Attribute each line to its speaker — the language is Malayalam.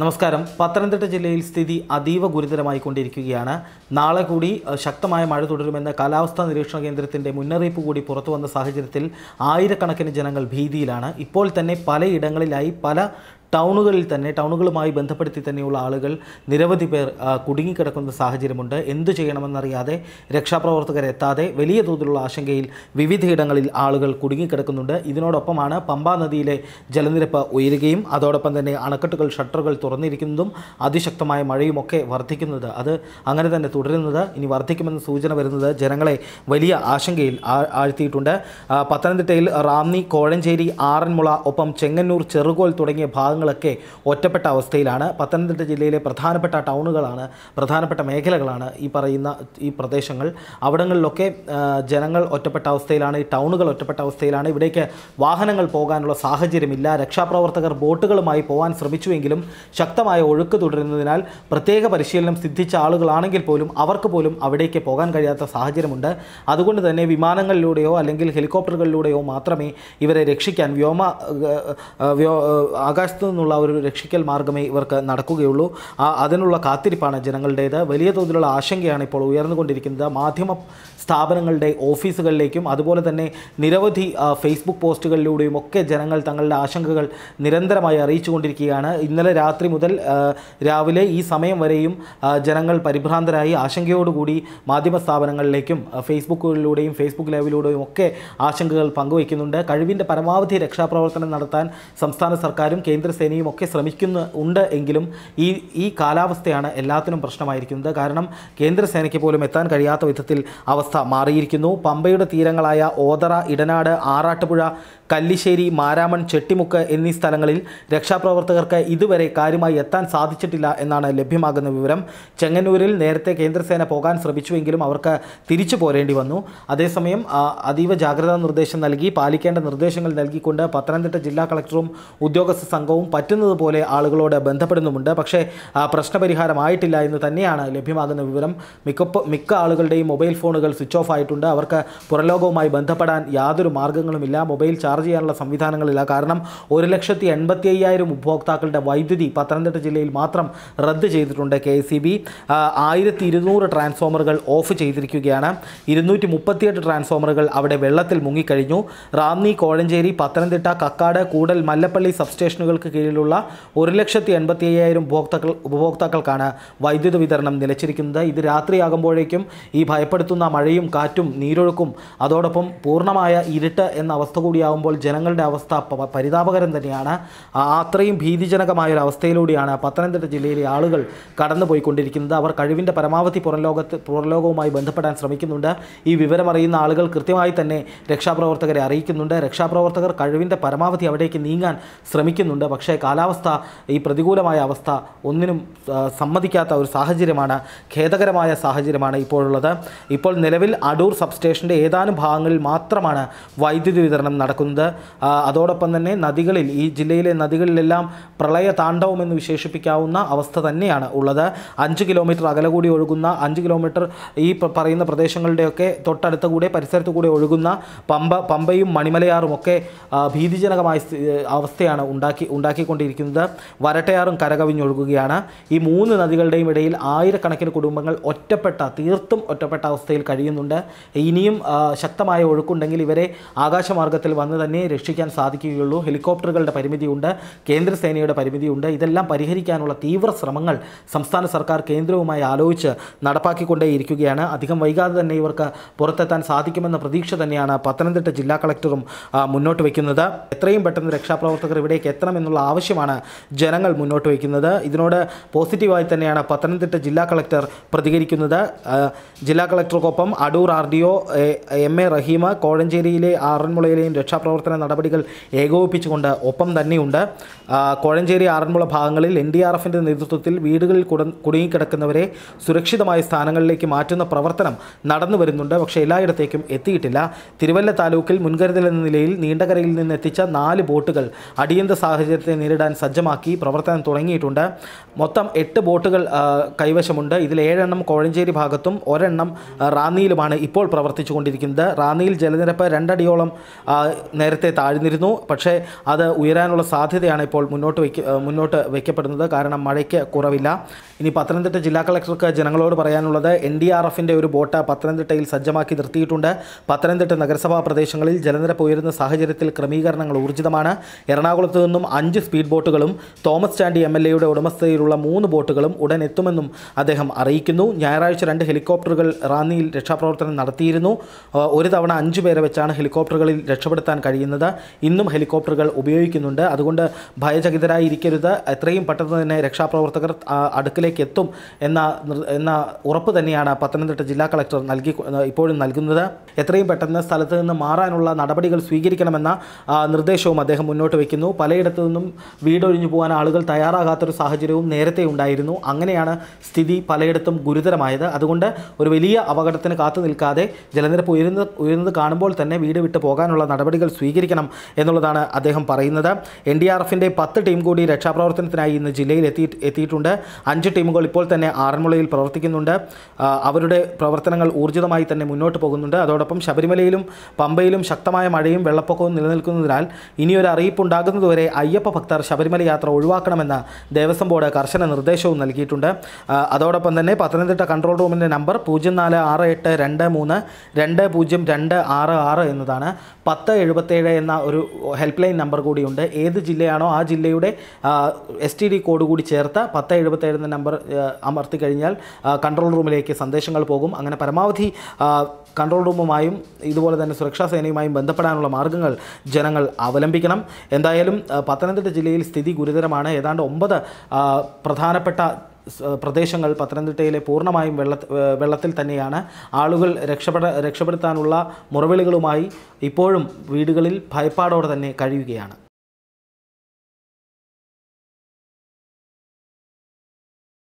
Speaker 1: നമസ്കാരം പത്തനംതിട്ട ജില്ലയിൽ സ്ഥിതി അതീവ ഗുരുതരമായി കൊണ്ടിരിക്കുകയാണ് നാളെ കൂടി ശക്തമായ മഴ തുടരുമെന്ന കാലാവസ്ഥാ നിരീക്ഷണ കേന്ദ്രത്തിൻ്റെ മുന്നറിയിപ്പ് കൂടി പുറത്തു വന്ന സാഹചര്യത്തിൽ ആയിരക്കണക്കിന് ജനങ്ങൾ ഭീതിയിലാണ് ഇപ്പോൾ തന്നെ പലയിടങ്ങളിലായി പല ടൗണുകളിൽ തന്നെ ടൗണുകളുമായി ബന്ധപ്പെടുത്തി തന്നെയുള്ള ആളുകൾ നിരവധി പേർ കുടുങ്ങിക്കിടക്കുന്ന സാഹചര്യമുണ്ട് എന്തു ചെയ്യണമെന്നറിയാതെ രക്ഷാപ്രവർത്തകരെത്താതെ വലിയ തോതിലുള്ള ആശങ്കയിൽ വിവിധയിടങ്ങളിൽ ആളുകൾ കുടുങ്ങിക്കിടക്കുന്നുണ്ട് ഇതിനോടൊപ്പമാണ് പമ്പാ നദിയിലെ ജലനിരപ്പ് ഉയരുകയും അതോടൊപ്പം തന്നെ അണക്കെട്ടുകൾ ഷട്ടറുകൾ തുറന്നിരിക്കുന്നതും അതിശക്തമായ മഴയുമൊക്കെ വർദ്ധിക്കുന്നത് അത് അങ്ങനെ തന്നെ തുടരുന്നത് ഇനി വർദ്ധിക്കുമെന്ന സൂചന വരുന്നത് ജനങ്ങളെ വലിയ ആശങ്കയിൽ ആഴ്ത്തിയിട്ടുണ്ട് പത്തനംതിട്ടയിൽ റാന്നി കോഴഞ്ചേരി ആറന്മുള ഒപ്പം ചെങ്ങന്നൂർ ചെറുകോൽ തുടങ്ങിയ ഭാഗങ്ങൾ ഭാഗങ്ങളൊക്കെ ഒറ്റപ്പെട്ട അവസ്ഥയിലാണ് പത്തനംതിട്ട ജില്ലയിലെ പ്രധാനപ്പെട്ട ടൗണുകളാണ് പ്രധാനപ്പെട്ട മേഖലകളാണ് ഈ പറയുന്ന ഈ പ്രദേശങ്ങൾ അവിടങ്ങളിലൊക്കെ ജനങ്ങൾ ഒറ്റപ്പെട്ട അവസ്ഥയിലാണ് ഈ ടൗണുകൾ ഒറ്റപ്പെട്ട അവസ്ഥയിലാണ് ഇവിടേക്ക് വാഹനങ്ങൾ പോകാനുള്ള സാഹചര്യമില്ല രക്ഷാപ്രവർത്തകർ ബോട്ടുകളുമായി പോകാൻ ശ്രമിച്ചുവെങ്കിലും ശക്തമായ ഒഴുക്ക് തുടരുന്നതിനാൽ പ്രത്യേക പരിശീലനം സിദ്ധിച്ച ആളുകളാണെങ്കിൽ പോലും അവർക്ക് പോലും അവിടേക്ക് പോകാൻ കഴിയാത്ത സാഹചര്യമുണ്ട് അതുകൊണ്ട് തന്നെ വിമാനങ്ങളിലൂടെയോ അല്ലെങ്കിൽ ഹെലികോപ്റ്ററുകളിലൂടെയോ മാത്രമേ ഇവരെ രക്ഷിക്കാൻ വ്യോമ ആകാശത്തു നിന്നുള്ള ഒരു രക്ഷിക്കൽ മാർഗമേ ഇവർക്ക് നടക്കുകയുള്ളൂ ആ അതിനുള്ള കാത്തിരിപ്പാണ് ജനങ്ങളുടേത് വലിയ തോതിലുള്ള ആശങ്കയാണ് ഇപ്പോൾ ഉയർന്നുകൊണ്ടിരിക്കുന്നത് മാധ്യമ സ്ഥാപനങ്ങളുടെ ഓഫീസുകളിലേക്കും അതുപോലെ തന്നെ നിരവധി ഫേസ്ബുക്ക് പോസ്റ്റുകളിലൂടെയും ഒക്കെ ജനങ്ങൾ തങ്ങളുടെ ആശങ്കകൾ നിരന്തരമായി അറിയിച്ചുകൊണ്ടിരിക്കുകയാണ് ഇന്നലെ രാത്രി മുതൽ രാവിലെ ഈ സമയം വരെയും ജനങ്ങൾ പരിഭ്രാന്തരായി ആശങ്കയോടുകൂടി മാധ്യമ സ്ഥാപനങ്ങളിലേക്കും ഫേസ്ബുക്കുകളിലൂടെയും ഫേസ്ബുക്ക് ലൈവിലൂടെയും ഒക്കെ ആശങ്കകൾ പങ്കുവയ്ക്കുന്നുണ്ട് കഴിവിൻ്റെ പരമാവധി രക്ഷാപ്രവർത്തനം നടത്താൻ സംസ്ഥാന സർക്കാരും കേന്ദ്ര സേനയും ഒക്കെ ശ്രമിക്കുന്ന ഉണ്ട് എങ്കിലും ഈ ഈ കാലാവസ്ഥയാണ് എല്ലാത്തിനും പ്രശ്നമായിരിക്കുന്നത് കാരണം കേന്ദ്രസേനയ്ക്ക് പോലും എത്താൻ കഴിയാത്ത വിധത്തിൽ അവസ്ഥ മാറിയിരിക്കുന്നു പമ്പയുടെ തീരങ്ങളായ ഓതറ ഇടനാട് ആറാട്ടുപുഴ കല്ലിശ്ശേരി മാരാമൺ ചെട്ടിമുക്ക് എന്നീ സ്ഥലങ്ങളിൽ രക്ഷാപ്രവർത്തകർക്ക് ഇതുവരെ കാര്യമായി എത്താൻ സാധിച്ചിട്ടില്ല എന്നാണ് ലഭ്യമാകുന്ന വിവരം ചെങ്ങന്നൂരിൽ നേരത്തെ കേന്ദ്രസേന പോകാൻ ശ്രമിച്ചുവെങ്കിലും അവർക്ക് തിരിച്ചു പോരേണ്ടി വന്നു അതേസമയം അതീവ ജാഗ്രതാ നിർദ്ദേശം നൽകി പാലിക്കേണ്ട നിർദ്ദേശങ്ങൾ നൽകിക്കൊണ്ട് പത്തനംതിട്ട ജില്ലാ കളക്ടറും ഉദ്യോഗസ്ഥ സംഘവും പറ്റുന്നത് പോലെ ആളുകളോട് ബന്ധപ്പെടുന്നുമുണ്ട് പക്ഷേ പ്രശ്നപരിഹാരമായിട്ടില്ല എന്ന് തന്നെയാണ് ലഭ്യമാകുന്ന വിവരം മിക്കപ്പോ മിക്ക ആളുകളുടെയും മൊബൈൽ ഫോണുകൾ സ്വിച്ച് ഓഫ് ആയിട്ടുണ്ട് അവർക്ക് പുറലോകവുമായി ബന്ധപ്പെടാൻ യാതൊരു മാർഗങ്ങളുമില്ല മൊബൈൽ ചാർജ് ചെയ്യാനുള്ള സംവിധാനങ്ങളില്ല കാരണം ഒരു ലക്ഷത്തി എൺപത്തി അയ്യായിരം ഉപഭോക്താക്കളുടെ വൈദ്യുതി പത്തനംതിട്ട ജില്ലയിൽ മാത്രം റദ്ദ് ചെയ്തിട്ടുണ്ട് കെ സി ബി ആയിരത്തി ഇരുന്നൂറ് ട്രാൻസ്ഫോമറുകൾ ഓഫ് ചെയ്തിരിക്കുകയാണ് ഇരുന്നൂറ്റി മുപ്പത്തിയെട്ട് ട്രാൻസ്ഫോമറുകൾ അവിടെ വെള്ളത്തിൽ മുങ്ങിക്കഴിഞ്ഞു റാന്നി കോഴഞ്ചേരി പത്തനംതിട്ട കക്കാട് കൂടൽ മല്ലപ്പള്ളി സബ്സ്റ്റേഷനുകൾക്ക് കീഴിലുള്ള ഒരു ലക്ഷത്തി എൺപത്തി അയ്യായിരം ഉപഭോക്താക്കൾ ഉപഭോക്താക്കൾക്കാണ് വൈദ്യുത വിതരണം നിലച്ചിരിക്കുന്നത് ഇത് രാത്രിയാകുമ്പോഴേക്കും ഈ ഭയപ്പെടുത്തുന്ന മഴയും കാറ്റും നീരൊഴുക്കും അതോടൊപ്പം പൂർണ്ണമായ ഇരുട്ട് എന്ന അവസ്ഥ കൂടിയാകുമ്പോൾ ജനങ്ങളുടെ അവസ്ഥ പരിതാപകരം തന്നെയാണ് അത്രയും ഭീതിജനകമായ ഒരു അവസ്ഥയിലൂടെയാണ് പത്തനംതിട്ട ജില്ലയിലെ ആളുകൾ കടന്നുപോയിക്കൊണ്ടിരിക്കുന്നത് അവർ കഴിവിൻ്റെ പരമാവധി പുറംലോകത്ത് പുറംലോകവുമായി ബന്ധപ്പെടാൻ ശ്രമിക്കുന്നുണ്ട് ഈ വിവരമറിയുന്ന ആളുകൾ കൃത്യമായി തന്നെ രക്ഷാപ്രവർത്തകരെ അറിയിക്കുന്നുണ്ട് രക്ഷാപ്രവർത്തകർ കഴിവിൻ്റെ പരമാവധി അവിടേക്ക് നീങ്ങാൻ ശ്രമിക്കുന്നുണ്ട് പക്ഷേ പക്ഷേ കാലാവസ്ഥ ഈ പ്രതികൂലമായ അവസ്ഥ ഒന്നിനും സമ്മതിക്കാത്ത ഒരു സാഹചര്യമാണ് ഖേദകരമായ സാഹചര്യമാണ് ഇപ്പോഴുള്ളത് ഇപ്പോൾ നിലവിൽ അടൂർ സബ്സ്റ്റേഷൻ്റെ ഏതാനും ഭാഗങ്ങളിൽ മാത്രമാണ് വൈദ്യുതി വിതരണം നടക്കുന്നത് അതോടൊപ്പം തന്നെ നദികളിൽ ഈ ജില്ലയിലെ നദികളിലെല്ലാം പ്രളയ താണ്ഡവം എന്ന് വിശേഷിപ്പിക്കാവുന്ന അവസ്ഥ തന്നെയാണ് ഉള്ളത് അഞ്ച് കിലോമീറ്റർ അകല കൂടി ഒഴുകുന്ന അഞ്ച് കിലോമീറ്റർ ഈ പറയുന്ന പ്രദേശങ്ങളുടെയൊക്കെ തൊട്ടടുത്ത കൂടെ പരിസരത്ത് കൂടെ ഒഴുകുന്ന പമ്പ പമ്പയും മണിമലയാറും ഒക്കെ ഭീതിജനകമായ അവസ്ഥയാണ് ഉണ്ടാക്കി ഉണ്ടാക്കി ഉണ്ടാക്കിക്കൊണ്ടിരിക്കുന്നത് വരട്ടയാറും കരകവിഞ്ഞൊഴുകുകയാണ് ഈ മൂന്ന് നദികളുടെയും ഇടയിൽ ആയിരക്കണക്കിന് കുടുംബങ്ങൾ ഒറ്റപ്പെട്ട തീർത്തും ഒറ്റപ്പെട്ട അവസ്ഥയിൽ കഴിയുന്നുണ്ട് ഇനിയും ശക്തമായ ഒഴുക്കുണ്ടെങ്കിൽ ഇവരെ ആകാശമാർഗത്തിൽ വന്ന് തന്നെ രക്ഷിക്കാൻ സാധിക്കുകയുള്ളൂ ഹെലികോപ്റ്ററുകളുടെ പരിമിതിയുണ്ട് കേന്ദ്രസേനയുടെ പരിമിതിയുണ്ട് ഇതെല്ലാം പരിഹരിക്കാനുള്ള തീവ്ര ശ്രമങ്ങൾ സംസ്ഥാന സർക്കാർ കേന്ദ്രവുമായി ആലോചിച്ച് നടപ്പാക്കിക്കൊണ്ടേയിരിക്കുകയാണ് അധികം വൈകാതെ തന്നെ ഇവർക്ക് പുറത്തെത്താൻ സാധിക്കുമെന്ന പ്രതീക്ഷ തന്നെയാണ് പത്തനംതിട്ട ജില്ലാ കളക്ടറും മുന്നോട്ട് വയ്ക്കുന്നത് എത്രയും പെട്ടെന്ന് രക്ഷാപ്രവർത്തകർ ഇവിടേക്ക് എത്തണമെന്നുള്ള എന്നുള്ള ആവശ്യമാണ് ജനങ്ങൾ മുന്നോട്ട് വയ്ക്കുന്നത് ഇതിനോട് പോസിറ്റീവായി തന്നെയാണ് പത്തനംതിട്ട ജില്ലാ കളക്ടർ പ്രതികരിക്കുന്നത് ജില്ലാ കളക്ടർക്കൊപ്പം Adoor R D O M A റഹീമ കോഴഞ്ചേരിയിലെ ആറന്മുളയിലെയും രക്ഷാപ്രവർത്തന നടപടികൾ ഏകോപിപ്പിച്ചുകൊണ്ട് ഒപ്പം തന്നെയുണ്ട് കോഴഞ്ചേരി ആറന്മുള ഭാഗങ്ങളിൽ എൻ ഡി ആർ എഫിൻ്റെ നേതൃത്വത്തിൽ വീടുകളിൽ കുടുങ്ങിക്കിടക്കുന്നവരെ സുരക്ഷിതമായ സ്ഥാനങ്ങളിലേക്ക് മാറ്റുന്ന പ്രവർത്തനം നടന്നു വരുന്നുണ്ട് പക്ഷേ എല്ലായിടത്തേക്കും എത്തിയിട്ടില്ല തിരുവല്ല താലൂക്കിൽ മുൻകരുതലെന്ന നിലയിൽ നീണ്ടകരയിൽ നിന്ന് എത്തിച്ച നാല് ബോട്ടുകൾ അടിയന്തര സാഹചര്യത്തിൽ സാഹചര്യത്തെ നേരിടാൻ സജ്ജമാക്കി പ്രവർത്തനം തുടങ്ങിയിട്ടുണ്ട് മൊത്തം എട്ട് ബോട്ടുകൾ കൈവശമുണ്ട് ഇതിൽ ഏഴെണ്ണം കോഴഞ്ചേരി ഭാഗത്തും ഒരെണ്ണം റാന്നിയിലുമാണ് ഇപ്പോൾ പ്രവർത്തിച്ചു കൊണ്ടിരിക്കുന്നത് റാന്നിയിൽ ജലനിരപ്പ് രണ്ടടിയോളം നേരത്തെ താഴ്ന്നിരുന്നു പക്ഷേ അത് ഉയരാനുള്ള സാധ്യതയാണ് ഇപ്പോൾ മുന്നോട്ട് വയ്ക്ക മുന്നോട്ട് വയ്ക്കപ്പെടുന്നത് കാരണം മഴയ്ക്ക് കുറവില്ല ഇനി പത്തനംതിട്ട ജില്ലാ കളക്ടർക്ക് ജനങ്ങളോട് പറയാനുള്ളത് എൻ ഡി ആർ എഫിൻ്റെ ഒരു ബോട്ട് പത്തനംതിട്ടയിൽ സജ്ജമാക്കി നിർത്തിയിട്ടുണ്ട് പത്തനംതിട്ട നഗരസഭാ പ്രദേശങ്ങളിൽ ജലനിരപ്പ് ഉയരുന്ന സാഹചര്യത്തിൽ ക്രമീകരണങ്ങൾ ഊർജിതമാണ് എറണാകുളത്ത് നിന്നും അഞ്ച് സ്പീഡ് ബോട്ടുകളും തോമസ് ചാണ്ടി എം എൽ എയുടെ ഉടമസ്ഥതയിലുള്ള മൂന്ന് ബോട്ടുകളും ഉടൻ എത്തുമെന്നും അദ്ദേഹം അറിയിക്കുന്നു ഞായറാഴ്ച രണ്ട് ഹെലികോപ്റ്ററുകൾ റാന്നിയിൽ രക്ഷാപ്രവർത്തനം നടത്തിയിരുന്നു ഒരു തവണ അഞ്ച് പേരെ വെച്ചാണ് ഹെലികോപ്റ്ററുകളിൽ രക്ഷപ്പെടുത്താൻ കഴിയുന്നത് ഇന്നും ഹെലികോപ്റ്ററുകൾ ഉപയോഗിക്കുന്നുണ്ട് അതുകൊണ്ട് ഭയചകിതരായിരിക്കരുത് എത്രയും പെട്ടെന്ന് തന്നെ രക്ഷാപ്രവർത്തകർ അടുക്കിലേക്ക് എത്തും എന്ന എന്ന ഉറപ്പ് തന്നെയാണ് പത്തനംതിട്ട ജില്ലാ കളക്ടർ നൽകി ഇപ്പോഴും നൽകുന്നത് എത്രയും പെട്ടെന്ന് സ്ഥലത്ത് നിന്ന് മാറാനുള്ള നടപടികൾ സ്വീകരിക്കണമെന്ന നിർദ്ദേശവും അദ്ദേഹം മുന്നോട്ട് വയ്ക്കുന്നു പലയിടത്തു നിന്നും വീടൊഴിഞ്ഞു പോകാൻ ആളുകൾ തയ്യാറാകാത്തൊരു സാഹചര്യവും നേരത്തെ ഉണ്ടായിരുന്നു അങ്ങനെയാണ് സ്ഥിതി പലയിടത്തും ഗുരുതരമായത് അതുകൊണ്ട് ഒരു വലിയ അപകടത്തിന് കാത്തു നിൽക്കാതെ ജലനിരപ്പ് ഉയരുന്ന ഉയരുന്നത് കാണുമ്പോൾ തന്നെ വീട് വിട്ടു പോകാനുള്ള നടപടികൾ സ്വീകരിക്കണം എന്നുള്ളതാണ് അദ്ദേഹം പറയുന്നത് എൻ ഡി ആർ എഫിൻ്റെ പത്ത് ടീം കൂടി രക്ഷാപ്രവർത്തനത്തിനായി ഇന്ന് ജില്ലയിൽ എത്തി എത്തിയിട്ടുണ്ട് അഞ്ച് ടീമുകൾ ഇപ്പോൾ തന്നെ ആറന്മുളയിൽ പ്രവർത്തിക്കുന്നുണ്ട് അവരുടെ പ്രവർത്തനങ്ങൾ ഊർജിതമായി തന്നെ മുന്നോട്ട് പോകുന്നുണ്ട് അതോടൊപ്പം ശബരിമലയിലും പമ്പയിലും ശക്തമായ മഴയും വെള്ളപ്പൊക്കവും നിലനിൽക്കുന്നതിനാൽ ഇനിയൊരു അറിയിപ്പ് ഉണ്ടാകുന്നതുവരെ അയ്യപ്പ ഭക്തർ ശബരിമല യാത്ര ഒഴിവാക്കണമെന്ന് ദേവസ്വം ബോർഡ് കർശന നിർദ്ദേശവും നൽകിയിട്ടുണ്ട് അതോടൊപ്പം തന്നെ പത്തനംതിട്ട കൺട്രോൾ റൂമിൻ്റെ നമ്പർ പൂജ്യം നാല് ആറ് എട്ട് രണ്ട് മൂന്ന് രണ്ട് പൂജ്യം രണ്ട് ആറ് ആറ് എന്നതാണ് പത്ത് എഴുപത്തേഴ് എന്ന ഒരു ഹെൽപ്പ് ലൈൻ നമ്പർ കൂടിയുണ്ട് ഏത് ജില്ലയാണോ ആ ജില്ലയുടെ എസ് ടി ഡി കോഡ് കൂടി ചേർത്ത് പത്ത് എഴുപത്തേഴ് എന്ന നമ്പർ അമർത്തി കഴിഞ്ഞാൽ കൺട്രോൾ റൂമിലേക്ക് സന്ദേശങ്ങൾ പോകും അങ്ങനെ പരമാവധി കൺട്രോൾ റൂമുമായും ഇതുപോലെ തന്നെ സുരക്ഷാ സേനയുമായും ബന്ധപ്പെടാനുള്ള മാർഗ്ഗങ്ങൾ ജനങ്ങൾ അവലംബിക്കണം എന്തായാലും പത്തനംതിട്ട ജില്ലയിൽ സ്ഥിതി ഗുരുതരമാണ് ഏതാണ്ട് ഒമ്പത് പ്രധാനപ്പെട്ട പ്രദേശങ്ങൾ പത്തനംതിട്ടയിലെ പൂർണ്ണമായും വെള്ള വെള്ളത്തിൽ തന്നെയാണ് ആളുകൾ രക്ഷപ്പെട രക്ഷപ്പെടുത്താനുള്ള മുറവിളികളുമായി ഇപ്പോഴും വീടുകളിൽ ഭയപ്പാടോടെ തന്നെ കഴിയുകയാണ്